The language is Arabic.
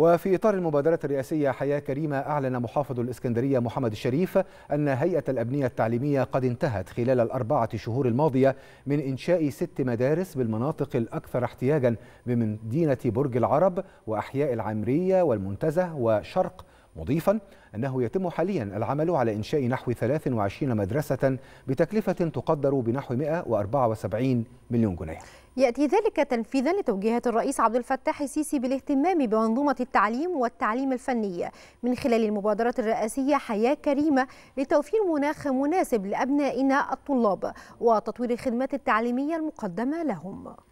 وفي إطار المبادرة الرئاسية حياة كريمة أعلن محافظ الإسكندرية محمد الشريف أن هيئة الأبنية التعليمية قد انتهت خلال الأربعة شهور الماضية من إنشاء ست مدارس بالمناطق الأكثر احتياجا بمدينة برج العرب وأحياء العمرية والمنتزه وشرق مضيفا أنه يتم حاليا العمل على إنشاء نحو 23 مدرسة بتكلفة تقدر بنحو 174 مليون جنيه يأتي ذلك تنفيذا لتوجيهات الرئيس عبد الفتاح السيسي بالاهتمام بمنظومة التعليم والتعليم الفني من خلال المبادرة الرئاسية حياة كريمة لتوفير مناخ مناسب لأبنائنا الطلاب وتطوير الخدمات التعليمية المقدمة لهم